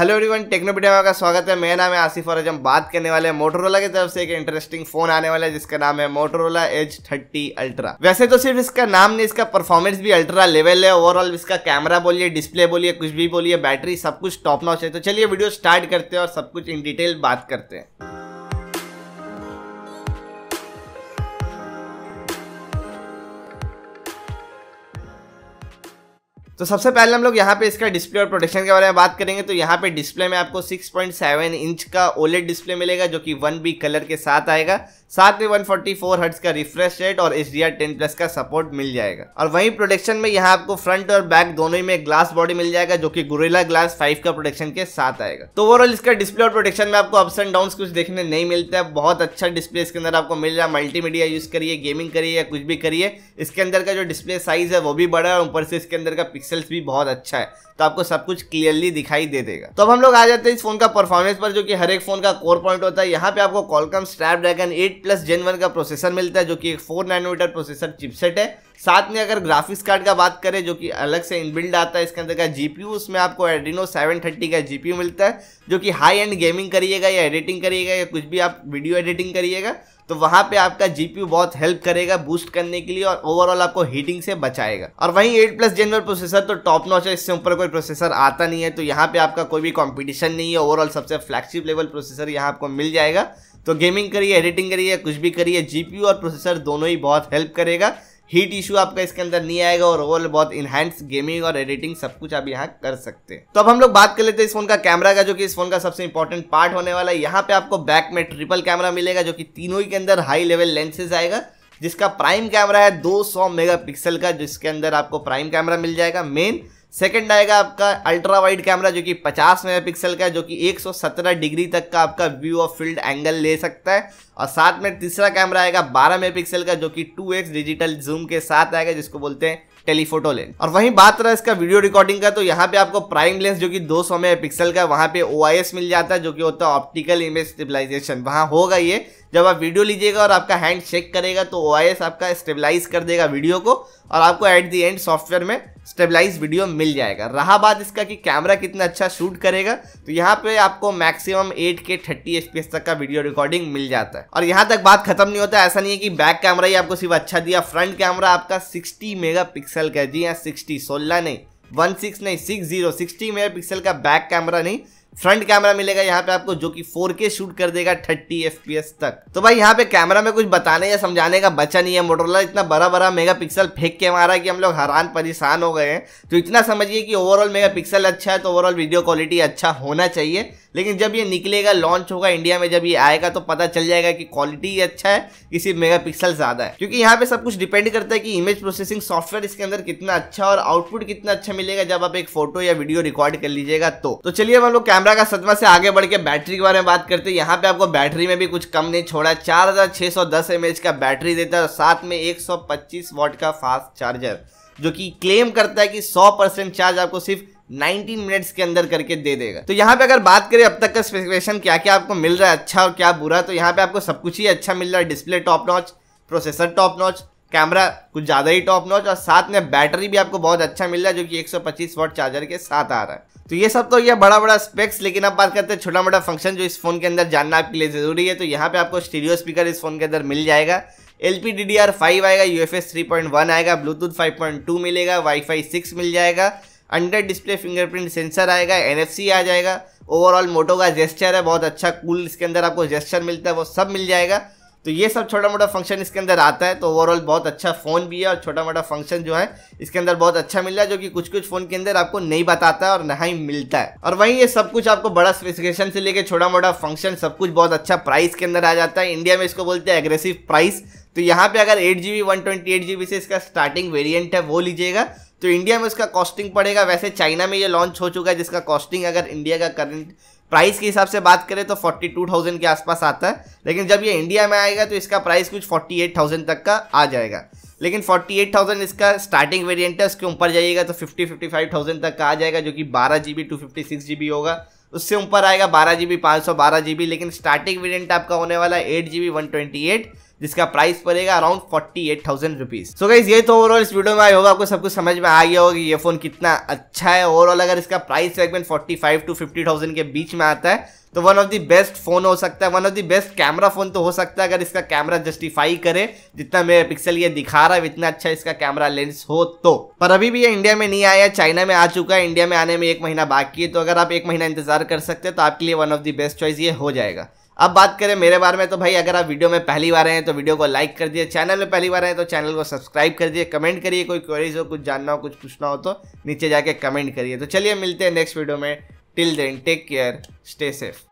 hello everyone techno media का स्वागत है मेरा नाम है आसिफ और आज हम बात करने वाले हैं मोटोरोला की तरफ से एक इंटरेस्टिंग फोन आने वाला है जिसका नाम है मोटोरोला एज 30 अल्ट्रा वैसे तो सिर्फ इसका नाम नहीं इसका परफॉर्मेंस भी अल्ट्रा लेवल है ओवरऑल इसका कैमरा बोलिए डिस्प्ले बोलिए कुछ भी बोलिए बैटरी सब कुछ टॉप नॉच है तो चलिए वीडियो स्टार्ट करते हैं और सब कुछ इन डिटेल बात करते हैं तो सबसे पहले हम लोग यहाँ पे इसका डिस्प्ले और प्रोटेक्शन के बारे में बात करेंगे तो यहाँ पे डिस्प्ले में आपको 6.7 इंच का ओलेट डिस्प्ले मिलेगा जो कि वन बी कलर के साथ आएगा साथ में 144 हर्ट्स का रिफ्रेश रेट और एच डी टेन प्लस का सपोर्ट मिल जाएगा और वहीं प्रोटेक्शन में यहाँ आपको फ्रंट और बैक दोनों ही में ग्लास बॉडी मिल जाएगा जो कि गुरेला ग्लास 5 का प्रोटेक्शन के साथ आएगा तो ओवरऑल इसका डिस्प्ले और प्रोटेक्शन में आपको अप्स एंड डाउन कुछ देखने नहीं मिलता है बहुत अच्छा डिस्प्ले इसके अंदर आपको मिल रहा है मल्टीमीडिया यूज करिए गेमिंग करिए या कुछ भी करिए इसके अंदर का जो डिस्प्ले साइज है वो भी बड़ा है और ऊपर से इसके अंदर का पिक्सल्स भी बहुत अच्छा है तो आपको सब कुछ क्लियरली दिखाई दे देगा तो अब हम लोग आ जाते हैं इस फोन का परफॉर्मेंस पर जो कि हर एक फोन का कोर पॉइंट होता है यहाँ पे आपको Qualcomm dragon eight plus gen one का प्रोसेसर मिलता है जो कि एक फोर नाइनोमीटर प्रोसेसर चिपसेट है साथ में अगर ग्राफिक्स कार्ड का बात करें जो कि अलग से इनबिल्ड आता है इसके अंदर का जीपीयू उसमें आपको एडिनो 730 का जीपीयू मिलता है जो कि हाई एंड गेमिंग करिएगा या एडिटिंग करिएगा या कुछ भी आप वीडियो एडिटिंग करिएगा तो वहाँ पे आपका जीपीयू बहुत हेल्प करेगा बूस्ट करने के लिए और ओवरऑल आपको हीटिंग से बचाएगा और वहीं 8 प्लस जनरल प्रोसेसर तो टॉप नॉच है इससे ऊपर कोई प्रोसेसर आता नहीं है तो यहाँ पे आपका कोई भी कॉम्पिटिशन नहीं है ओवरऑल सबसे फ्लैगशिप लेवल प्रोसेसर यहाँ आपको मिल जाएगा तो गेमिंग करिए एडिटिंग करिए कुछ भी करिए जीपीयू और प्रोसेसर दोनों ही बहुत हेल्प करेगा हीट इशू आपका इसके अंदर नहीं आएगा और ओवरऑल बहुत इनहेंस गेमिंग और एडिटिंग सब कुछ आप यहाँ कर सकते हैं तो अब हम लोग बात कर लेते हैं इस फोन का कैमरा का जो कि इस फोन का सबसे इंपॉर्टेंट पार्ट होने वाला है यहाँ पे आपको बैक में ट्रिपल कैमरा मिलेगा जो कि तीनों ही के अंदर हाई लेवल लेंसेज आएगा जिसका प्राइम कैमरा है 200 मेगापिक्सल का जिसके अंदर आपको प्राइम कैमरा मिल जाएगा मेन सेकंड आएगा आपका अल्ट्रा वाइड कैमरा जो कि 50 मेगापिक्सल का है जो कि 117 डिग्री तक का आपका व्यू ऑफ फील्ड एंगल ले सकता है और साथ में तीसरा कैमरा आएगा 12 मेगापिक्सल का जो कि 2x डिजिटल जूम के साथ आएगा जिसको बोलते हैं टेलीफोटो लेंस और वहीं बात रहा इसका वीडियो रिकॉर्डिंग का तो यहाँ पे आपको प्राइम लेंस जो कि 200 सौ पिक्सल का वहाँ पे ओ मिल जाता है जो कि होता है ऑप्टिकल इमेज स्टेबलाइजेशन वहाँ होगा ये जब आप वीडियो लीजिएगा और आपका हैंड चेक करेगा तो ओ आपका स्टेबलाइज कर देगा वीडियो को और आपको एट दी एंड सॉफ्टवेयर में स्टेबलाइज वीडियो मिल जाएगा रहा बात इसका कि कैमरा कितना अच्छा शूट करेगा तो यहाँ पे आपको मैक्सिमम 8K 30 एफ तक का वीडियो रिकॉर्डिंग मिल जाता है और यहाँ तक बात खत्म नहीं होता ऐसा नहीं है कि बैक कैमरा ही आपको सिर्फ अच्छा दिया फ्रंट कैमरा आपका 60 मेगापिक्सल मेगापिक्सल का जी हाँ सिक्सटी सोलह नहीं वन सिक्स नहीं six zero sixty megapixel का बैक कैमरा नहीं फ्रंट कैमरा मिलेगा यहाँ पे आपको जो कि 4K शूट कर देगा 30 FPS तक तो भाई यहाँ पे कैमरा में कुछ बताने या समझाने का बचा नहीं है मोटरला इतना बड़ा बड़ा मेगा पिक्सल फेंक के मारा कि हम लोग हैरान परेशान हो गए हैं तो इतना समझिए कि ओवरऑल मेगा पिक्सल अच्छा है तो ओवरऑल वीडियो क्वालिटी अच्छा होना चाहिए लेकिन जब ये निकलेगा लॉन्च होगा इंडिया में जब ये आएगा तो पता चल जाएगा कि क्वालिटी अच्छा है किसी मेगा ज़्यादा है क्योंकि यहाँ पे सब कुछ डिपेंड करता है कि इमेज प्रोसेसिंग सॉफ्टवेयर इसके अंदर कितना अच्छा और आउटपुट कितना अच्छा मिलेगा जब आप एक फोटो या वीडियो रिकॉर्ड कर लीजिएगा तो, तो चलिए हम लोग कैमरा का सदमा से आगे बढ़ के बैटरी के बारे में बात करते हैं यहाँ पे आपको बैटरी में भी कुछ कम नहीं छोड़ा चार हजार का बैटरी देता है और साथ में एक सौ का फास्ट चार्जर जो कि क्लेम करता है कि सौ परसेंट चार्ज आपको सिर्फ 19 मिनट्स के अंदर करके दे देगा तो यहाँ पे अगर बात करें अब तक का स्पेसिफिकेशन क्या क्या आपको मिल रहा है अच्छा और क्या बुरा तो यहाँ पे आपको सब कुछ ही अच्छा मिल रहा है display top notch processor top notch camera कुछ ज़्यादा ही टॉप नॉच और साथ में बैटरी भी आपको बहुत अच्छा मिल रहा है जो कि 125 वॉट चार्जर के साथ आ रहा है तो ये सब तो ये बड़ा बड़ा स्पेक्स लेकिन अब बात करते हैं छोटा मोटा फंक्शन जो इस फोन के अंदर जानना आपके लिए ज़रूरी है तो यहाँ पे आपको स्टीडियो स्पीकर इस फोन के अंदर मिल जाएगा L P D D R five आएगा U F S three point one आएगा ब्लूटूथ फाइव पॉइंट टू मिलेगा वाई फाई सिक्स मिल जाएगा अंडर डिस्प्ले फिंगरप्रिंट सेंसर आएगा एन आ जाएगा ओवरऑल मोटो का जेस्चर है बहुत अच्छा कूल इसके अंदर आपको जेस्चर मिलता है वो सब मिल जाएगा तो ये सब छोटा मोटा फंक्शन इसके अंदर आता है तो ओवरऑल बहुत अच्छा फ़ोन भी है और छोटा मोटा फंक्शन जो है इसके अंदर बहुत अच्छा मिल रहा है जो कि कुछ कुछ फ़ोन के अंदर आपको नहीं बताता है और ना ही मिलता है और वहीं ये सब कुछ आपको बड़ा स्पेसिफिकेशन से लेके छोटा मोटा फंक्शन सब कुछ बहुत अच्छा प्राइस के अंदर आ जाता है इंडिया में इसको बोलते हैं एग्रेसिव प्राइस तो यहाँ पर अगर eight G B one twenty eight G B से इसका स्टार्टिंग वेरियंट है वो लीजिएगा तो इंडिया में उसका कॉस्टिंग पड़ेगा वैसे चाइना में ये लॉन्च हो चुका है जिसका कॉस्टिंग अगर इंडिया का करंट प्राइस के हिसाब से बात करें तो 42,000 के आसपास आता है लेकिन जब ये इंडिया में आएगा तो इसका प्राइस कुछ 48,000 तक का आ जाएगा लेकिन 48,000 इसका स्टार्टिंग वेरिएंट है उसके ऊपर जाइएगा तो 50 55,000 तक का आ जाएगा जो कि बारह G B two fifty six G B होगा उससे ऊपर आएगा बारह जी बी पाँच सौ बारह जी बी लेकिन स्टार्टिंग वेरियंट आपका होने वाला है eight G B one twenty eight जिसका प्राइस पड़ेगा around forty eight thousand rupees so guys ये तो ओवरऑल इस वीडियो में आई होगा आपको सब कुछ समझ में आ गया होगा ये फोन कितना अच्छा है ओवरऑल अगर इसका price segment forty five to fifty thousand के बीच में आता है तो one of the best phone हो सकता है one of the best camera phone तो हो सकता है अगर इसका कैमरा जस्टिफाई करे जितना मेरे पिक्सल ये दिखा रहा है इतना अच्छा इसका कैमरा लेंस हो तो पर अभी भी ये इंडिया में नहीं आया चाइना में आ चुका है इंडिया में आने में एक महीना बाकी है तो अगर आप एक महीना इंतजार कर सकते हैं तो आपके लिए one of the best choice ये हो जाएगा अब बात करें मेरे बारे में तो भाई अगर आप वीडियो में पहली बार हैं तो वीडियो को लाइक कर दिए चैनल में पहली बार हैं तो चैनल को सब्सक्राइब कर दिए कमेंट करिए कोई क्वेरीज हो कुछ जानना हो कुछ पूछना हो तो नीचे जाके कमेंट करिए तो चलिए मिलते हैं नेक्स्ट वीडियो में till then take care stay safe